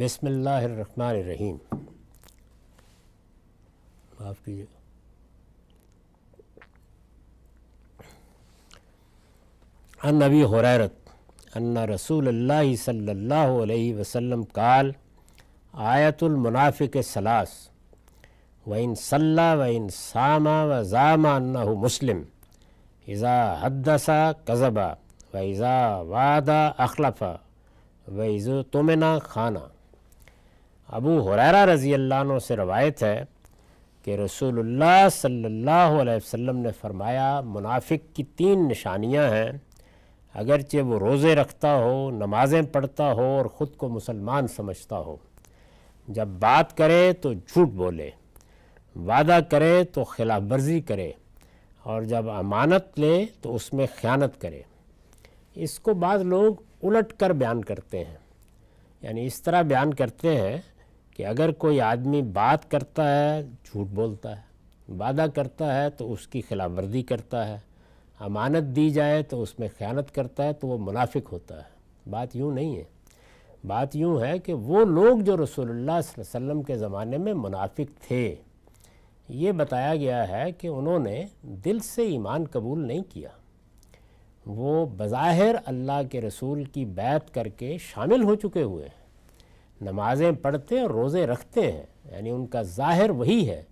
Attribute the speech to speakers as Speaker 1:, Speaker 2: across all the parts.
Speaker 1: बसमीम माफ़ कीजिए अन नबी हुरैरत अन्ना रसूल अल्लाह सल्लल्लाहु अलैहि वसल्लम काल आयतुल मुनाफिक सलास व इन सल्ला व इन सामा व जामा अन्ना मुस्लिम इज़ा हद्दसा कज़बा व इज़ा वादा अखलफ़ा व इज़ो तुमना खाना अबू हुरैरा रज़ी अल्लाह से रवायत है कि रसूलुल्लाह सल्लल्लाहु अलैहि वसल्लम ने फरमाया मुनाफिक की तीन निशानियां हैं अगरचे वो रोज़े रखता हो नमाज़ें पढ़ता हो और ख़ुद को मुसलमान समझता हो जब बात करे तो झूठ बोले वादा करे तो खिलाफ वर्जी करे और जब अमानत ले तो उसमें ख़यानत करे इसको बाद लोग उलट कर बयान करते हैं यानी इस तरह बयान करते हैं कि अगर कोई आदमी बात करता है झूठ बोलता है वादा करता है तो उसकी खिलाफवर्जी करता है अमानत दी जाए तो उसमें ख़यानत करता है तो वो मुनाफिक होता है बात यूँ नहीं है बात यूँ है कि वो लोग जो रसोल्ला वसम के ज़माने में मुनाफिक थे ये बताया गया है कि उन्होंने दिल से ईमान कबूल नहीं किया वो बज़ाहिर अल्लाह के रसूल की बैत करके शामिल हो चुके हुए हैं नमाज़ें पढ़ते हैं रोज़े रखते हैं यानी उनका ज़ाहिर वही है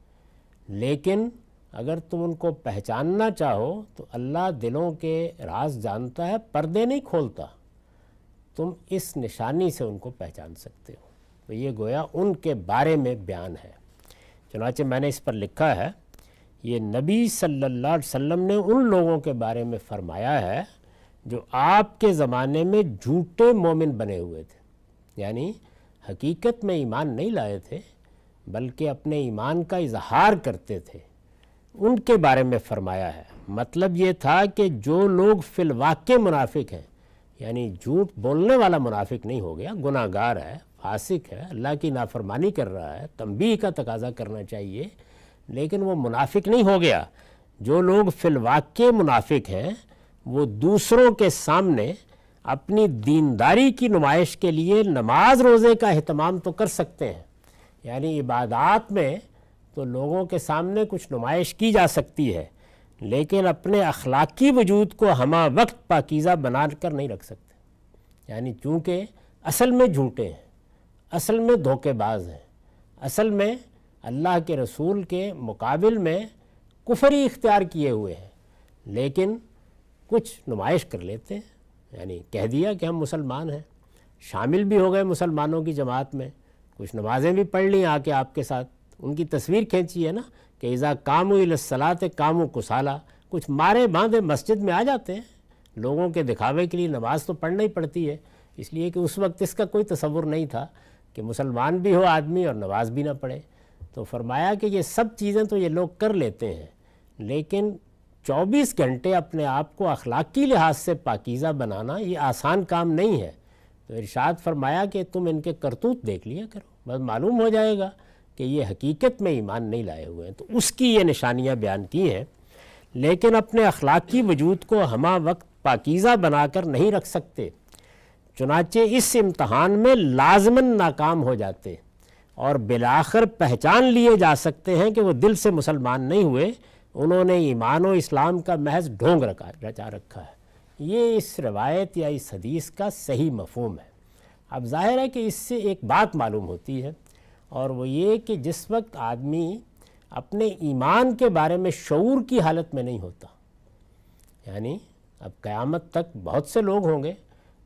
Speaker 1: लेकिन अगर तुम उनको पहचानना चाहो तो अल्लाह दिलों के राज जानता है पर्दे नहीं खोलता तुम इस निशानी से उनको पहचान सकते हो तो ये गोया उनके बारे में बयान है चुनाचे मैंने इस पर लिखा है ये नबी सल्लल्लाहु अलैहि वसल्लम ने उन लोगों के बारे में फ़रमाया है जो आपके ज़माने में झूठे मोमिन बने हुए थे यानी हकीकत में ईमान नहीं लाए थे बल्कि अपने ईमान का इजहार करते थे उनके बारे में फरमाया है मतलब ये था कि जो लोग फिलवाक़ मुनाफिक हैं यानी झूठ बोलने वाला मुनाफिक नहीं हो गया गुनागार है फासिक है अल्लाह की नाफरमानी कर रहा है तंबी का तकाजा करना चाहिए लेकिन वो मुनाफिक नहीं हो गया जो लोग फिलवाक़ मुनाफिक हैं वो दूसरों के सामने अपनी दीनदारी की नुमाइश के लिए नमाज रोज़े का अहतमाम तो कर सकते हैं यानी इबादात में तो लोगों के सामने कुछ नुमाइश की जा सकती है लेकिन अपने अखलाकी वजूद को हम वक्त पाकिज़ा बना कर नहीं रख सकते यानी चूँकि असल में झूठे हैं असल में धोखेबाज हैं असल में अल्लाह के रसूल के मुकाबल में कुफरी इख्तियार किए हुए हैं लेकिन कुछ नुमाइश कर लेते हैं यानी कह दिया कि हम मुसलमान हैं शामिल भी हो गए मुसलमानों की जमात में कुछ नमाजें भी पढ़ ली आके आपके साथ उनकी तस्वीर खींची है ना कि इज़ा कामू इलसलात कामू कुसाला कुछ मारे बांधे मस्जिद में आ जाते हैं लोगों के दिखावे के लिए नमाज़ तो पढ़ना ही पड़ती है इसलिए कि उस वक्त इसका कोई तस्वुर नहीं था कि मुसलमान भी हो आदमी और नमाज भी ना पढ़े तो फरमाया कि ये सब चीज़ें तो ये लोग कर लेते हैं लेकिन 24 घंटे अपने आप को अखलाकी लिहाज से पाकिज़ा बनाना ये आसान काम नहीं है तो इरशाद फरमाया कि तुम इनके करतूत देख लिया करो बस मालूम हो जाएगा कि ये हकीकत में ईमान नहीं लाए हुए हैं तो उसकी ये निशानियाँ बयान की हैं लेकिन अपने अखलाकी वजूद को हमा वक्त पाकिज़ा बनाकर नहीं रख सकते चुनाचे इस इम्तहान में लाजमन नाकाम हो जाते और बिलाखर पहचान लिए जा सकते हैं कि वो दिल से मुसलमान नहीं हुए उन्होंने ईमान व इस्लाम का महज ढोंग रखा रचा रखा है ये इस रवायत या इस हदीस का सही मफहम है अब जाहिर है कि इससे एक बात मालूम होती है और वो ये कि जिस वक्त आदमी अपने ईमान के बारे में शूर की हालत में नहीं होता यानी अब क़यामत तक बहुत से लोग होंगे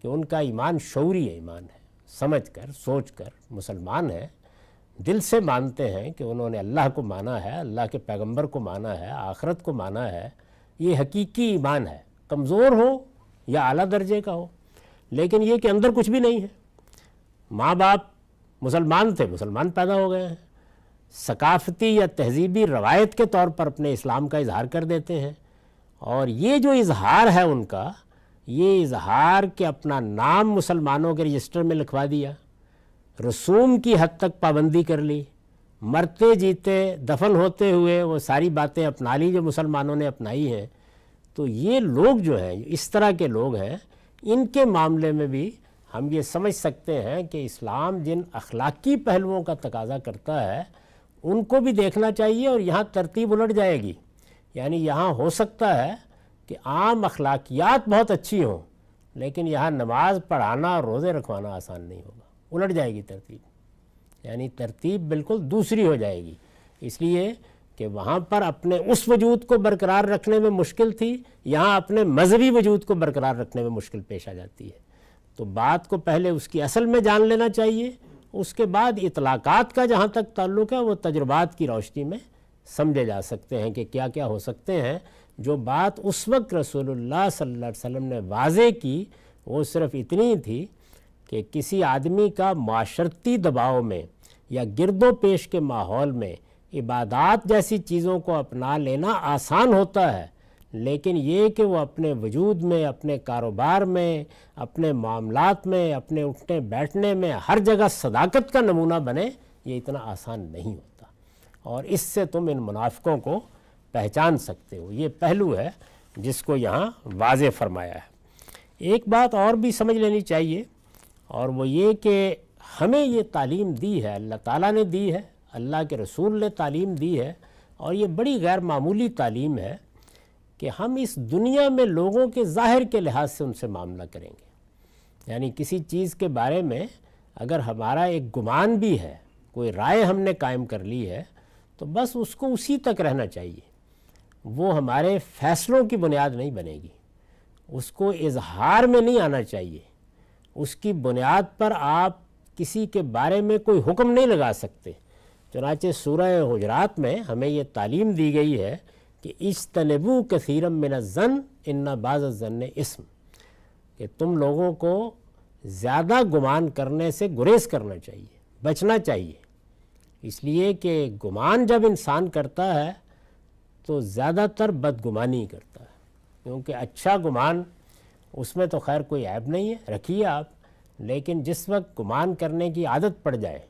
Speaker 1: कि उनका ईमान शौरी ईमान है समझ कर सोच कर मुसलमान है दिल से मानते हैं कि उन्होंने अल्लाह को माना है अल्लाह के पैगंबर को माना है आखरत को माना है ये हकीकी ईमान है कमज़ोर हो या आला दर्जे का हो लेकिन ये कि अंदर कुछ भी नहीं है माँ बाप मुसलमान थे मुसलमान पैदा हो गए हैं सकाफती या तहजीबी रवायत के तौर पर अपने इस्लाम का इजहार कर देते हैं और ये जो इजहार है उनका ये इजहार के अपना नाम मुसलमानों के रजिस्टर में लिखवा दिया रसूम की हद तक पाबंदी कर ली मरते जीते दफन होते हुए वो सारी बातें अपना ली जो मुसलमानों ने अपनाई हैं तो ये लोग जो हैं इस तरह के लोग हैं इनके मामले में भी हम ये समझ सकते हैं कि इस्लाम जिन अखलाकी पहलुओं का तकाजा करता है उनको भी देखना चाहिए और यहाँ तरतीब उलट जाएगी यानी यहाँ हो सकता है कि आम अखलाकियात बहुत अच्छी हों लेकिन यहाँ नमाज़ पढ़ाना और रोज़े रखवाना आसान नहीं होगा उलट जाएगी तरतीब यानी तरतीब बिल्कुल दूसरी हो जाएगी इसलिए कि वहाँ पर अपने उस वजूद को बरकरार रखने में मुश्किल थी यहाँ अपने मजहबी वजूद को बरकरार रखने में मुश्किल पेश आ जाती है तो बात को पहले उसकी असल में जान लेना चाहिए उसके बाद इतलाक़ात का जहाँ तक ताल्लुक है वो तजुर्बात की रोशनी में समझे जा सकते हैं कि क्या क्या हो सकते हैं जो बात उस वक्त रसूलुल्लाह सल्लल्लाहु अलैहि वसल्लम ने वाजे की वो सिर्फ़ इतनी थी कि किसी आदमी का माशरती दबाव में या गिरदो पेश के माहौल में इबादत जैसी चीज़ों को अपना लेना आसान होता है लेकिन ये कि वो अपने वजूद में अपने कारोबार में अपने मामलात में अपने उठने बैठने में हर जगह सदाकत का नमूना बने ये इतना आसान नहीं होता और इससे तुम इन मुनाफ़ों को पहचान सकते हो ये पहलू है जिसको यहाँ वाज फरमाया है एक बात और भी समझ लेनी चाहिए और वो ये कि हमें ये तालीम दी है अल्लाह ताला ने दी है अल्लाह के रसूल ने तालीम दी है और ये बड़ी गैर मामूली तालीम है कि हम इस दुनिया में लोगों के ज़ाहिर के लिहाज से उनसे मामला करेंगे यानी किसी चीज़ के बारे में अगर हमारा एक गुमान भी है कोई राय हमने कायम कर ली है तो बस उसको उसी तक रहना चाहिए वो हमारे फ़ैसलों की बुनियाद नहीं बनेगी उसको इजहार में नहीं आना चाहिए उसकी बुनियाद पर आप किसी के बारे में कोई हुक्म नहीं लगा सकते चुनाचे सूरह हजरात में हमें ये तालीम दी गई है कि इस सीरम कसरम मिन ज़न इन्ना बाज़ ज़न इसम कि तुम लोगों को ज़्यादा गुमान करने से गुरेज करना चाहिए बचना चाहिए इसलिए कि गुमान जब इंसान करता है तो ज़्यादातर बदगुमानी करता है क्योंकि अच्छा गुमान उसमें तो खैर कोई ऐप नहीं है रखिए आप लेकिन जिस वक्त गुमान करने की आदत पड़ जाए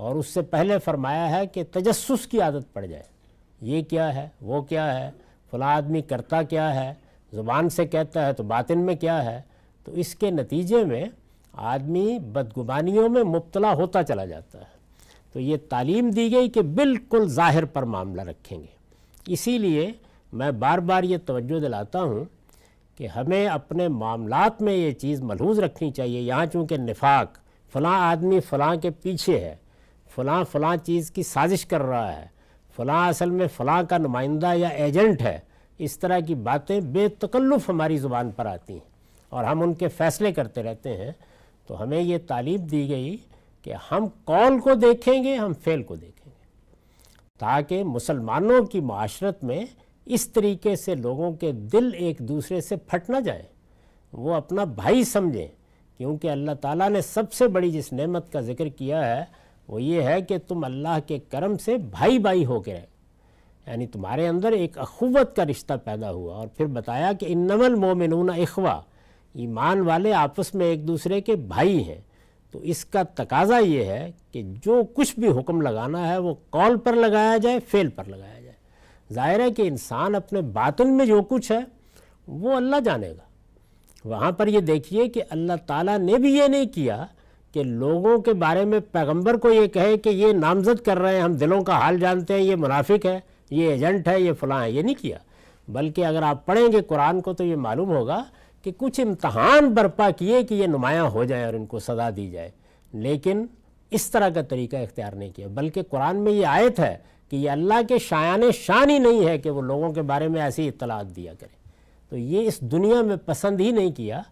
Speaker 1: और उससे पहले फरमाया है कि तजस्स की आदत पड़ जाए ये क्या है वो क्या है फला आदमी करता क्या है ज़ुबान से कहता है तो बातिन में क्या है तो इसके नतीजे में आदमी बदगुबानियों में मुबतला होता चला जाता है तो ये तालीम दी गई कि बिल्कुल ज़ाहिर पर मामला रखेंगे इसीलिए मैं बार बार ये तवज्जो दिलाता हूँ कि हमें अपने मामलात में ये चीज़ मलहूज रखनी चाहिए यहाँ चूँकि निफाक फ़लाँ आदमी फ़लाँ के पीछे है फ़लाँ फ़लाँ चीज़ की साजिश कर रहा है फ़लाँ असल में फ़लाँ का नुमाइंदा या एजेंट है इस तरह की बातें बेतकल्लुफ़ हमारी ज़ुबान पर आती हैं और हम उनके फ़ैसले करते रहते हैं तो हमें ये तालीम दी गई कि हम कौल को देखेंगे हम फेल को देखेंगे ताकि मुसलमानों की माशरत में इस तरीके से लोगों के दिल एक दूसरे से फट ना जाए वो अपना भाई समझें क्योंकि अल्लाह ताला ने सबसे बड़ी जिस नेमत का जिक्र किया है वो ये है कि तुम अल्लाह के करम से भाई भाई होकर गए यानी तुम्हारे अंदर एक अखुवत का रिश्ता पैदा हुआ और फिर बताया कि इन्नमल मोमिनून अखवा ईमान वाले आपस में एक दूसरे के भाई हैं तो इसका तकाजा ये है कि जो कुछ भी हुक्म लगाना है वो कॉल पर लगाया जाए फेल पर लगाया जाए ज़ाहिर है कि इंसान अपने बातन में जो कुछ है वो अल्लाह जानेगा वहाँ पर ये देखिए कि अल्लाह ताला ने भी ये नहीं किया कि लोगों के बारे में पैगंबर को ये कहे कि ये नामजद कर रहे हैं हम दिलों का हाल जानते हैं ये मुनाफिक है ये एजेंट है ये फ़लाँ है ये नहीं किया बल्कि अगर आप पढ़ेंगे कुरान को तो ये मालूम होगा कि कुछ इम्तहान बर्पा किए कि ये नुमायाँ हो जाए और इनको सजा दी जाए लेकिन इस तरह का तरीका इख्तियार नहीं किया बल्कि कुरान में ये आयत है कि ये अल्लाह के शायान शान ही नहीं है कि वो लोगों के बारे में ऐसी इतलात दिया करें तो ये इस दुनिया में पसंद ही नहीं किया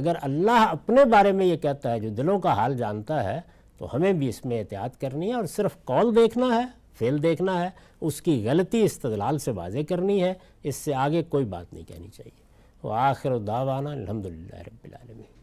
Speaker 1: अगर अल्लाह अपने बारे में ये कहता है जो दिलों का हाल जानता है तो हमें भी इसमें एहतियात करनी है और सिर्फ कॉल देखना है फेल देखना है उसकी गलती इस्तलाल से वाजे करनी है इससे आगे कोई बात नहीं कहनी चाहिए वो आखिर दावाना अलहमदिल्ला रबालमी